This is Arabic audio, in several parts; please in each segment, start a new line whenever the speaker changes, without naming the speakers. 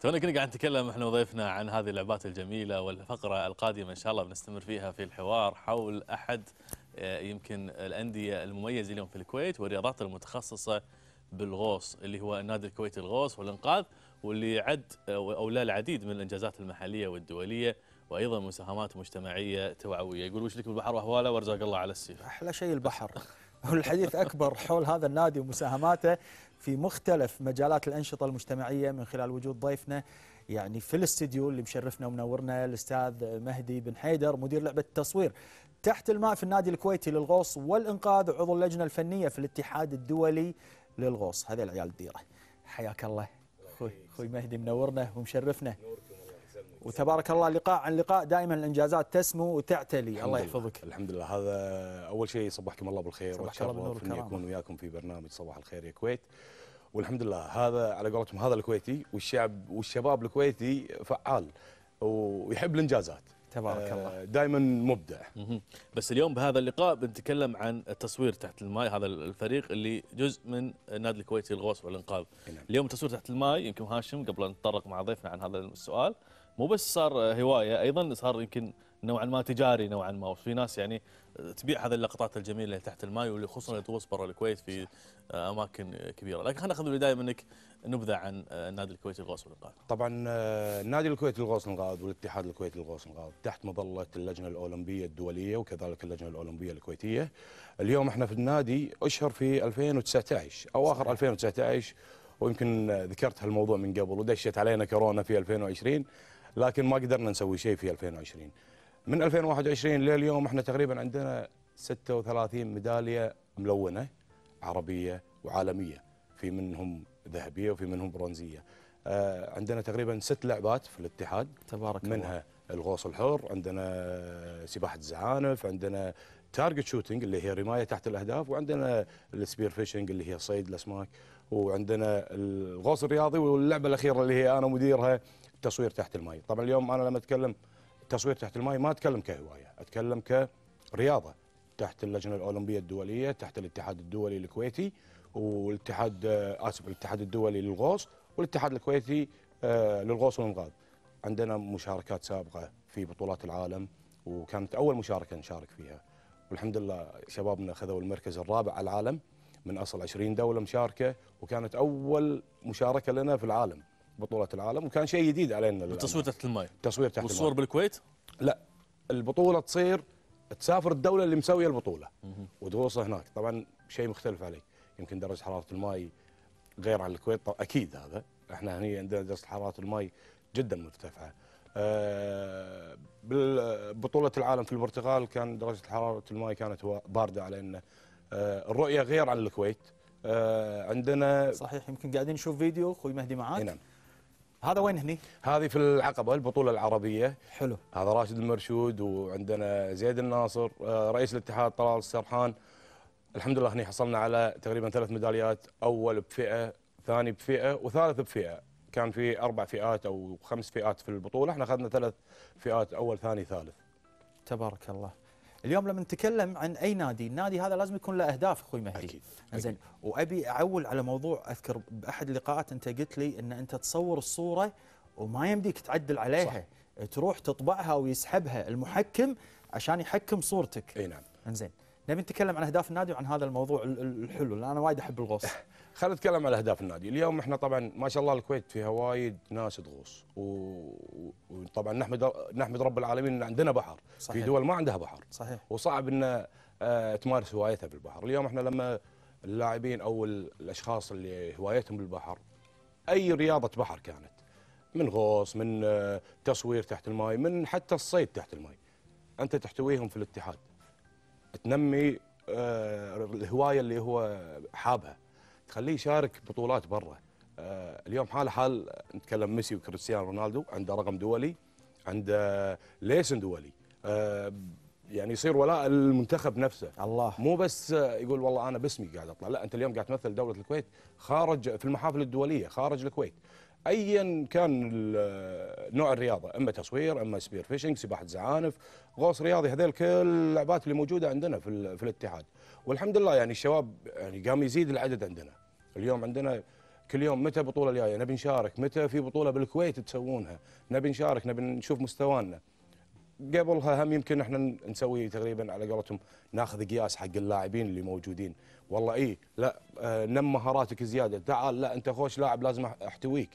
تونا كنا قاعد نتكلم احنا وضيفنا عن هذه اللعبات الجميله والفقره القادمه ان شاء الله بنستمر فيها في الحوار حول احد آه، يمكن الانديه المميزه اليوم في الكويت والرياضات المتخصصه بالغوص اللي هو النادي الكويتي الغوص والانقاذ واللي عد آه، او له العديد من الانجازات المحليه والدوليه وايضا مساهمات مجتمعيه توعويه يقول وش لك بالبحر واهواله وارزاق الله على السيف
احلى شيء البحر والحديث أكبر حول هذا النادي ومساهماته في مختلف مجالات الأنشطة المجتمعية من خلال وجود ضيفنا يعني في الاستديو اللي مشرفنا ومنورنا الأستاذ مهدي بن حيدر مدير لعبة التصوير تحت الماء في النادي الكويتي للغوص والإنقاذ عضو اللجنة الفنية في الاتحاد الدولي للغوص هذه العيال الديرة حياك الله أخوي مهدي منورنا ومشرفنا وتبارك الله لقاء عن لقاء دائما الانجازات تسمو وتعتلي الله يحفظك الحمد لله هذا اول شيء صبحكم الله بالخير واتشرف اني اكون
وياكم في برنامج صباح الخير يا كويت والحمد لله هذا على قولتهم هذا الكويتي والشعب والشباب الكويتي فعال ويحب الانجازات تبارك آه، الله دائما مبدع
بس اليوم بهذا اللقاء بنتكلم عن التصوير تحت الماي هذا الفريق اللي جزء من النادي الكويتي للغوص والانقاذ نعم. اليوم التصوير تحت الماي يمكن هاشم قبل ان نتطرق مع ضيفنا عن هذا السؤال مو بس صار هوايه ايضا صار يمكن نوعا ما تجاري نوعا ما وفي ناس يعني تبيع هذه اللقطات الجميله اللي تحت الماي واللي خصوصا اللي تغوص برا الكويت في اماكن كبيره، لكن خلينا ناخذ البدايه منك نبذه عن النادي الكويتي للغوص والانقاذ.
طبعا النادي آه، الكويتي للغوص والانقاذ والاتحاد الكويتي للغوص والانقاذ تحت مظله اللجنه الاولمبيه الدوليه وكذلك اللجنه الاولمبيه الكويتيه. اليوم احنا في النادي اشهر في 2019 او اخر 2019 ويمكن ذكرت هالموضوع من قبل ودشت علينا كورونا في 2020 لكن ما قدرنا نسوي شيء في 2020 من 2021 لليوم احنا تقريبا عندنا 36 ميداليه ملونه عربيه وعالميه في منهم ذهبيه وفي منهم برونزيه آه، عندنا تقريبا ست لعبات في الاتحاد تبارك منها الله. الغوص الحر عندنا سباحه الزعانف عندنا تارجت شوتنج اللي هي رمايه تحت الاهداف وعندنا السبير فيشنج اللي هي صيد الاسماك وعندنا الغوص الرياضي واللعبه الاخيره اللي هي انا مديرها التصوير تحت الماء طبعا اليوم انا لما اتكلم تصوير تحت الماء ما اتكلم كهوايه اتكلم كرياضه تحت اللجنه الاولمبيه الدوليه تحت الاتحاد الدولي الكويتي والاتحاد آه، اسف الاتحاد الدولي للغوص والاتحاد الكويتي آه، للغوص والانقاذ عندنا مشاركات سابقه في بطولات العالم وكانت اول مشاركه نشارك فيها والحمد لله شبابنا خذوا المركز الرابع على العالم من اصل 20 دوله مشاركه وكانت اول مشاركه لنا في العالم بطوله العالم وكان شيء جديد علينا التصوير
تحت الماء تصوير تحت والصور بالكويت لا
البطوله تصير تسافر الدوله اللي مسويه البطوله وتغوص هناك طبعا شيء مختلف عليك يمكن درجه حراره الماء غير عن الكويت طبعا اكيد هذا احنا هنا عندنا درجه حراره الماء جدا مرتفعه أه بطوله العالم في البرتغال كان درجه حراره الماء كانت بارده علينا أه الرؤيه غير عن الكويت أه عندنا صحيح يمكن قاعدين نشوف فيديو اخوي مهدي معاك نعم هذا وين هني؟ هذه في العقبه البطوله العربيه حلو هذا راشد المرشود وعندنا زيد الناصر آه، رئيس الاتحاد طلال السرحان الحمد لله هني حصلنا على تقريبا ثلاث ميداليات اول بفئه ثاني بفئه وثالث بفئه كان في اربع فئات او خمس فئات في
البطوله احنا اخذنا ثلاث فئات اول ثاني ثالث تبارك الله اليوم لما نتكلم عن اي نادي النادي هذا لازم يكون له اهداف اخوي مهدي اكيد زين وابي اعول على موضوع اذكر باحد اللقاءات انت قلت لي ان انت تصور الصوره وما يمديك تعدل عليها صح. تروح تطبعها ويسحبها المحكم عشان يحكم صورتك اي نعم انزين نبي نتكلم عن اهداف النادي وعن هذا الموضوع الحلو لان انا وايد احب الغوص
خلينا نتكلم على اهداف النادي، اليوم احنا طبعا ما شاء الله الكويت فيها وايد ناس تغوص وطبعا نحمد نحمد رب العالمين ان عندنا بحر، صحيح. في دول ما عندها بحر صحيح وصعب ان آه، تمارس هوايتها بالبحر، اليوم احنا لما اللاعبين او الاشخاص اللي هوايتهم بالبحر اي رياضه بحر كانت من غوص من آه، تصوير تحت الماي من حتى الصيد تحت الماي انت تحتويهم في الاتحاد تنمي آه، الهوايه اللي هو حابها تخليه يشارك بطولات برا آه، اليوم حاله حال نتكلم ميسي وكريستيانو رونالدو عنده رقم دولي عنده ليسن دولي آه، يعني يصير ولاء المنتخب نفسه الله مو بس يقول والله انا باسمي قاعد اطلع لا انت اليوم قاعد تمثل دوله الكويت خارج في المحافل الدوليه خارج الكويت ايا كان نوع الرياضه اما تصوير اما سبير فيشنج سباحه زعانف غوص رياضي هذيل كل اللعبات اللي موجوده عندنا في الاتحاد والحمد لله يعني الشباب يعني قام يزيد العدد عندنا اليوم عندنا كل يوم متى بطوله جايه نبي نشارك متى في بطوله بالكويت تسوونها نبي نشارك نبي نشوف مستوانا قبلها هم يمكن احنا نسوي تقريبا على قولتهم ناخذ قياس حق اللاعبين اللي موجودين والله اي لا آه نم مهاراتك زياده تعال لا انت خوش لاعب لازم احتويك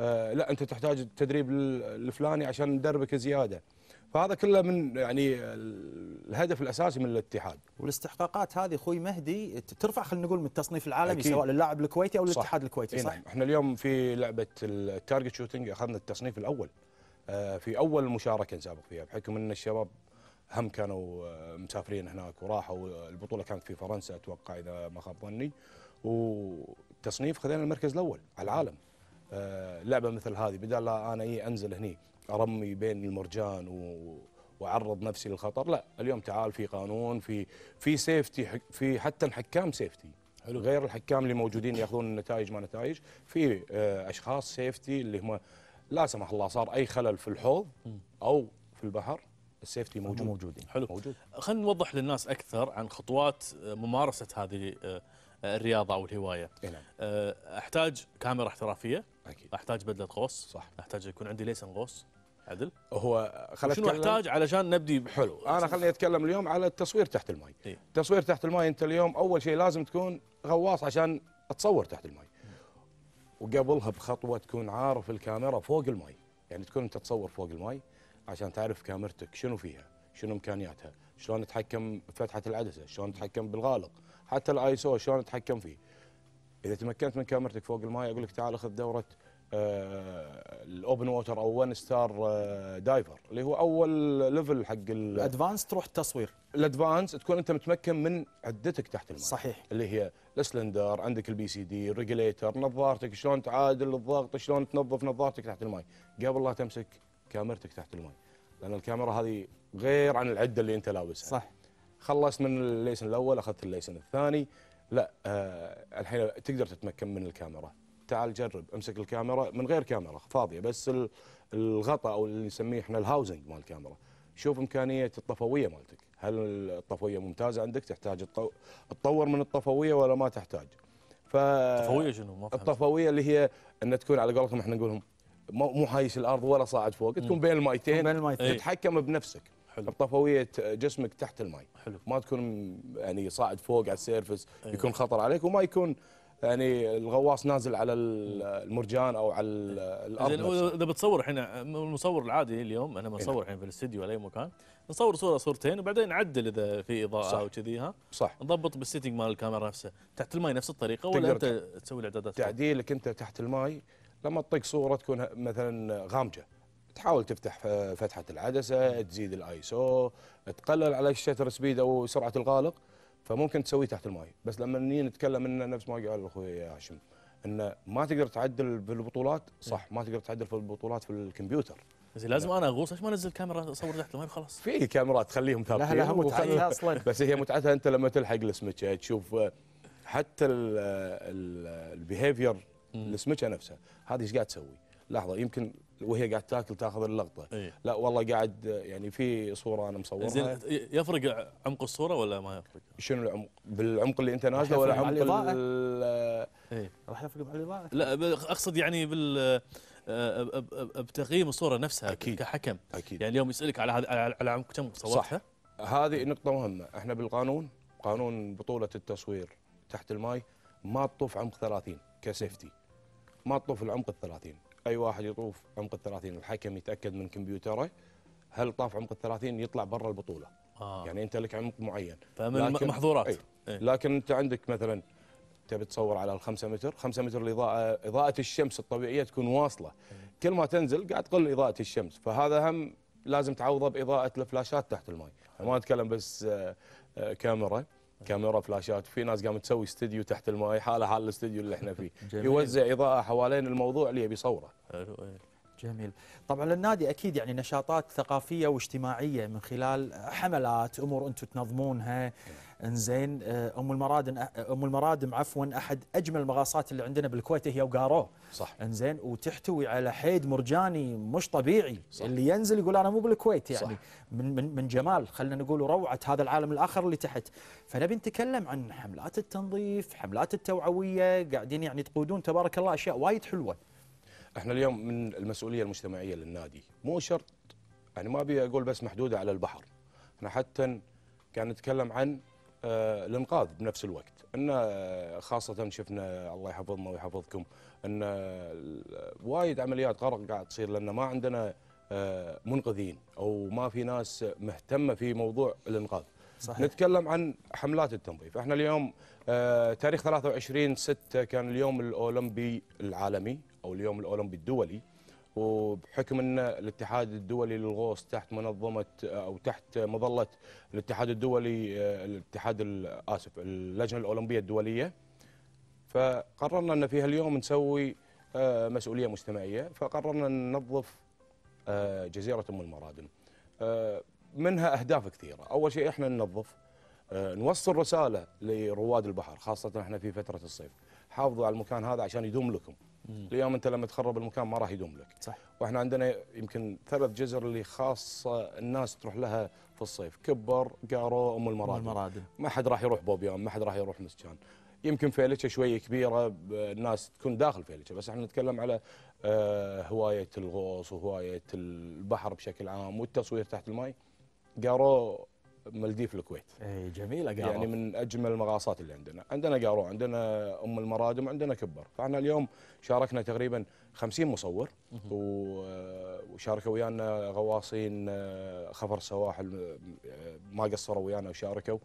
آه لا انت تحتاج التدريب الفلاني عشان ندربك زياده فهذا كله من يعني الهدف الاساسي من
الاتحاد والاستحقاقات هذه اخوي مهدي ترفع خلينا نقول من التصنيف العالمي أكيد. سواء للاعب الكويتي او للاتحاد الكويتي صح؟ نعم
احنا اليوم في لعبه التارجت شوتنج اخذنا التصنيف الاول آه، في اول مشاركه نسابق فيها بحكم ان الشباب هم كانوا آه، مسافرين هناك وراحوا البطوله كانت في فرنسا اتوقع اذا ما خاب ظني والتصنيف خذينا المركز الاول على العالم آه، لعبه مثل هذه بدال لا انا إيه انزل هني ارمي بين المرجان و واعرض نفسي للخطر لا اليوم تعال في قانون في في سيفتي في حتى الحكام سيفتي حلو غير الحكام اللي موجودين ياخذون النتائج ما نتائج في آه، اشخاص سيفتي اللي هم لا سمح الله صار اي خلل في الحوض او في البحر السيفتي موجود موجودين حلو موجود
خلينا نوضح للناس اكثر عن خطوات آه، ممارسه هذه آه، الرياضه او الهوايه نعم. احتاج كاميرا احترافيه اكيد احتاج بدله غوص صح احتاج يكون عندي ليسن غوص عدل هو خلينا شنو نحتاج
علشان نبدي حلو انا خليني اتكلم اليوم على التصوير تحت الماي إيه؟ التصوير تحت الماي انت اليوم اول شيء لازم تكون غواص عشان تصور تحت الماي وقبلها بخطوه تكون عارف الكاميرا فوق الماي يعني تكون انت تصور فوق الماي عشان تعرف كاميرتك شنو فيها شنو امكانياتها شلون تتحكم بفتحه العدسه شلون تتحكم بالغالق حتى الايسو شلون تتحكم فيه اذا تمكنت من كاميرتك فوق الماي اقول لك تعال اخذ دوره آه، الاوبن ووتر او ون ستار آه، دايفر اللي هو اول ليفل حق الادفانس تروح التصوير الادفانس تكون انت متمكن من عدتك تحت الماء صحيح اللي هي السلندر عندك البي سي دي ريجليتر نظارتك شلون تعادل الضغط شلون تنظف نظارتك تحت الماء قبل لا تمسك كاميرتك تحت الماء لان الكاميرا هذه غير عن العده اللي انت لابسها صح خلصت من الليسن الاول اخذت الليسن الثاني لا آه الحين تقدر تتمكن من الكاميرا تعال جرب امسك الكاميرا من غير كاميرا فاضيه بس الغطاء او اللي نسميه احنا الهاوزنج مال الكاميرا شوف امكانيه الطفويه مالتك هل الطفويه ممتازه عندك تحتاج تطور من الطفويه ولا ما تحتاج ف الطفويه شنو ما الطفويه اللي هي ان تكون على قولتهم احنا نقولهم مو حايش الارض ولا صاعد فوق تكون بين المايتين بين المايتين إيه. تتحكم بنفسك حلو. بطفويه جسمك تحت الماء حلو. ما تكون يعني صاعد فوق على السيرفس أيوة. يكون خطر عليك وما يكون يعني الغواص نازل على المرجان او على الارض
اذا بتصور الحين المصور العادي اليوم انا بصور الحين في الاستديو ولا اي مكان نصور صوره صورتين وبعدين نعدل اذا في اضاءه صح. او كذي ها صح نضبط بالسيتنج مال الكاميرا نفسها تحت الماي نفس الطريقه ولا انت تسوي الاعدادات
تعديلك انت تحت الماي لما تطيق صوره تكون مثلا غامجه تحاول تفتح فتحه العدسه تزيد الايسو تقلل على الشتر سبيد او سرعه الغالق فممكن تسويه تحت الماي بس لما نيجي نتكلم انه نفس ما قال اخوي هاشم انه ما تقدر تعدل في البطولات صح ما تقدر تعدل في البطولات في الكمبيوتر
زين لازم انا اغوص ليش ما انزل كاميرا اصور تحت الماي وخلاص؟ في
كاميرات تخليهم ثابتين لا لا متعتها اصلا بس هي متعتها انت لما تلحق السمكه يعني تشوف آه، حتى البيهيفير السمكه نفسها هذه ايش قاعد تسوي؟ لحظه يمكن وهي قاعد تاكل تاخذ اللقطه أي. لا والله قاعد يعني في صوره انا مصورها زين
يفرق عمق الصوره ولا ما يفرق
شنو العمق بالعمق اللي انت نازله ولا عمق الاضاءه؟
آه. إيه.
راح يفرق مع الاضاءه
لا اقصد يعني بال آه، آه، بتقييم الصوره نفسها أكيد. كحكم أكيد. يعني اليوم يسالك على هذا على عمق كم صورتها صح هذه نقطه مهمه
احنا بالقانون قانون بطوله التصوير تحت الماي ما تطوف عمق 30 كسيفتي ما تطوف العمق ال 30 اي واحد يطوف عمق ال 30 الحكم يتاكد من كمبيوتره هل طاف عمق ال 30 يطلع برا البطوله آه. يعني انت لك عمق معين فمن لكن محظورات أي. إيه. لكن انت عندك مثلا تبي تصور على 5 متر 5 متر الاضاءه اضاءه الشمس الطبيعيه تكون واصله إيه. كل ما تنزل قاعد تقل اضاءه الشمس فهذا هم لازم تعوضه باضاءه الفلاشات تحت الماء ما اتكلم بس آه، آه، كاميرا كاميرا فلاشات في ناس قامت تسوي استديو تحت الماي حاله حال الاستديو اللي احنا فيه جميل. يوزع اضاءه حوالين الموضوع اللي يبي يصوره إيه.
جميل طبعا النادي اكيد يعني نشاطات ثقافيه واجتماعيه من خلال حملات امور انتم تنظمونها نعم. انزين آه، ام المرادم آه، آه، ام المرادم عفوا احد اجمل المغاصات اللي عندنا بالكويت هي وقارو صح انزين وتحتوي على حيد مرجاني مش طبيعي صح. اللي ينزل يقول انا مو بالكويت يعني صح. من من من جمال خلينا نقول روعه هذا العالم الاخر اللي تحت فنبي نتكلم عن حملات التنظيف حملات التوعويه قاعدين يعني تقودون تبارك الله اشياء وايد حلوه احنا اليوم من المسؤوليه المجتمعيه للنادي
مو شرط يعني ما ابي اقول بس محدوده على البحر احنا حتى قاعد نتكلم عن آه، الانقاذ بنفس الوقت ان آه، خاصه شفنا الله يحفظنا ويحفظكم ان آه، وايد عمليات غرق قاعد تصير لان ما عندنا منقذين او ما في ناس مهتمه في موضوع الانقاذ صحيح. نتكلم عن حملات التنظيف احنا اليوم تاريخ 23 6 كان اليوم الاولمبي العالمي او اليوم الاولمبي الدولي وبحكم ان الاتحاد الدولي للغوص تحت منظمه او تحت مظله الاتحاد الدولي آه، الاتحاد اسف اللجنه الاولمبيه الدوليه فقررنا ان في هاليوم نسوي آه، مسؤوليه مجتمعيه فقررنا ننظف آه، جزيره ام المرادم منها اهداف كثيره اول شيء احنا ننظف نوصل رساله لرواد البحر خاصه احنا في فتره الصيف حافظوا على المكان هذا عشان يدوم لكم اليوم انت لما تخرب المكان ما راح يدوم لك صح واحنا عندنا يمكن ثلاث جزر اللي خاصه الناس تروح لها في الصيف كبر قارو ام المراد ام ما حد راح يروح بوبيان ما حد راح يروح مسجان يمكن فيلتشه شويه كبيره الناس تكون داخل فيلتشه بس احنا نتكلم على آه، هوايه الغوص وهوايه البحر بشكل عام والتصوير تحت الماي قارو مالديف الكويت اي جميله قارو يعني من اجمل المغاصات اللي عندنا عندنا قارو عندنا ام المرادم عندنا كبر فاحنا اليوم شاركنا تقريبا 50 مصور وشاركوا ويانا غواصين آه، خفر سواحل آه، ما قصروا ويانا وشاركوا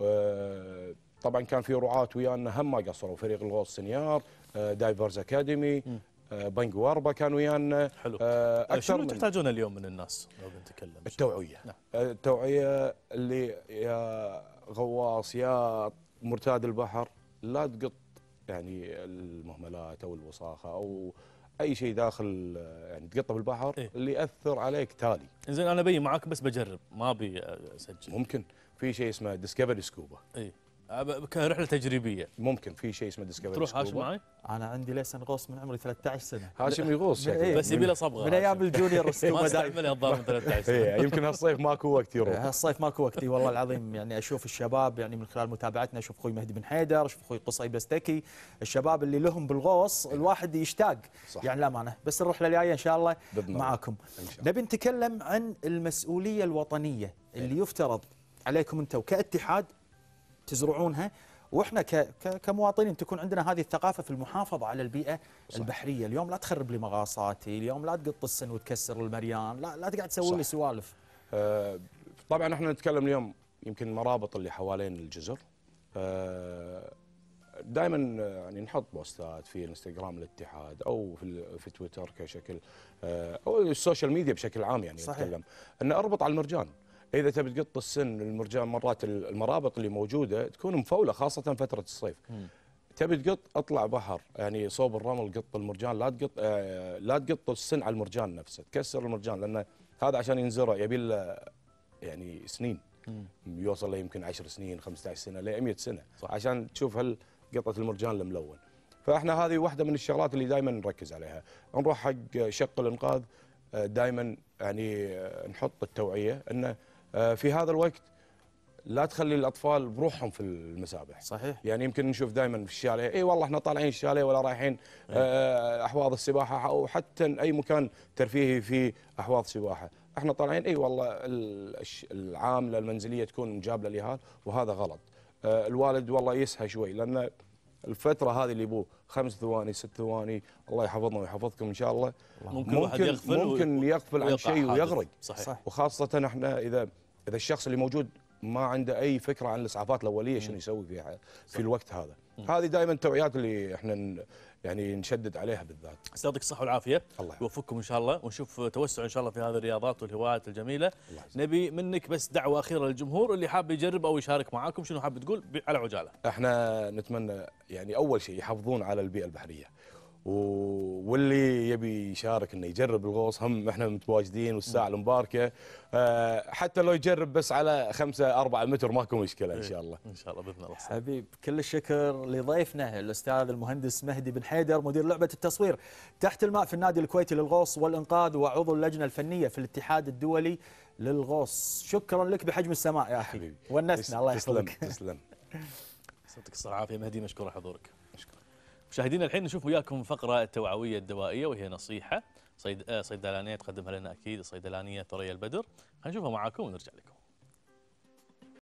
آه، طبعا كان في رعاة ويانا هم ما قصروا فريق الغوص سنيار دايفرز اكاديمي بنك واربا كانوا ويانا آه، حلو آه، آه، اكثر شنو تحتاجون
اليوم من الناس لو بنتكلم التوعيه نعم.
التوعيه اللي يا غواص يا مرتاد البحر لا تقط يعني المهملات او الوساخه او اي شيء داخل يعني تقطه بالبحر إيه؟ اللي ياثر عليك تالي زين انا بي معاك بس بجرب ما ابي اسجل ممكن في شيء اسمه
ديسكفري سكوبا إيه؟ كرحله تجريبيه ممكن في شيء اسمه ديسكفري تروح هاشم معي؟
انا عندي ليسن غوص من عمري 13 سنه هاشم يغوص إيه؟ بس يبي له صبغه من ايام الجونيور ما استعملها الظاهر من 13 سنه إيه، يمكن هالصيف ماكو وقت يروح هالصيف ماكو وقت والله العظيم يعني اشوف الشباب يعني من خلال متابعتنا اشوف اخوي مهدي بن حيدر اشوف اخوي قصي بستكي الشباب اللي لهم بالغوص إيه. الواحد يشتاق يعني للامانه بس الرحله الجايه ان شاء الله معاكم نبي نتكلم عن المسؤوليه الوطنيه اللي إيه. يفترض عليكم انتم كاتحاد تزرعونها واحنا كمواطنين تكون عندنا هذه الثقافه في المحافظه على البيئه صح. البحريه، اليوم لا تخرب لي مغاصاتي، اليوم لا تقط السن وتكسر المريان، لا لا تقعد تسوي لي سوالف. آه طبعا احنا نتكلم اليوم يمكن المرابط اللي
حوالين الجزر آه دائما يعني نحط بوستات في انستغرام الاتحاد او في في تويتر كشكل آه او السوشيال ميديا بشكل عام يعني صحيح. نتكلم ان اربط على المرجان اذا تبي تقط السن المرجان مرات المرابط اللي موجوده تكون مفوله خاصه فتره الصيف تبي تقط اطلع بحر يعني صوب الرمل قط المرجان لا تقط آه، لا تقط السن على المرجان نفسه تكسر المرجان لان هذا عشان ينزرع يبي له يعني سنين يوصل له يمكن 10 سنين 15 سنه ل 100 سنه صح. عشان تشوف هل قطه المرجان الملون فاحنا هذه واحده من الشغلات اللي دائما نركز عليها نروح حق شق الانقاذ آه، دائما يعني آه، نحط التوعيه انه آه، في هذا الوقت لا تخلي الاطفال بروحهم في المسابح صحيح يعني يمكن نشوف دائما في الشاليه اي والله احنا طالعين الشاليه ولا رايحين آه، آه، احواض السباحه او حتى اي مكان ترفيهي في احواض سباحه احنا طالعين اي والله العامله المنزليه تكون مجابله لهذا وهذا غلط الوالد والله يسهى شوي لان الفتره هذه اللي ابوه خمس ثواني ست ثواني الله يحفظنا ويحفظكم ان شاء الله ممكن ممكن يغفل ممكن يغفل عن شيء ويغرق صحيح وخاصه احنا اذا اذا الشخص اللي موجود ما عنده اي فكره عن الاسعافات الاوليه شنو يسوي فيها في الوقت هذا هذه دائما التوعيات اللي احنا
يعني نشدد عليها بالذات استاذ يعطيك الصحه والعافيه الله يوفقكم ان شاء الله ونشوف توسع ان شاء الله في هذه الرياضات والهوايات الجميله الله نبي منك بس دعوه اخيره للجمهور اللي حاب يجرب او يشارك معاكم شنو حاب تقول على عجاله
احنا نتمنى يعني اول شيء يحافظون على البيئه البحريه واللي يبي يشارك انه يجرب الغوص هم احنا متواجدين والساعه المباركه آه، حتى لو يجرب بس على 5 4 متر ماكو مشكله ان إيه، شاء
الله ان شاء الله باذن الله حبيب كل الشكر لضيفنا الاستاذ المهندس مهدي بن حيدر مدير لعبه التصوير تحت الماء في النادي الكويتي للغوص والانقاذ وعضو اللجنه الفنيه في الاتحاد الدولي للغوص شكرا لك بحجم السماء يا اخي ونسنا الله يحفظك تسلم تسلم يعطيك الصحه والعافيه مهدي مشكور حضورك مشاهدينا الحين
نشوف وياكم فقرة التوعوية الدوائية وهي نصيحة صيد... آه، صيدلانية تقدمها لنا أكيد الصيدلانية ثريا البدر خلينا نشوفها معاكم ونرجع لكم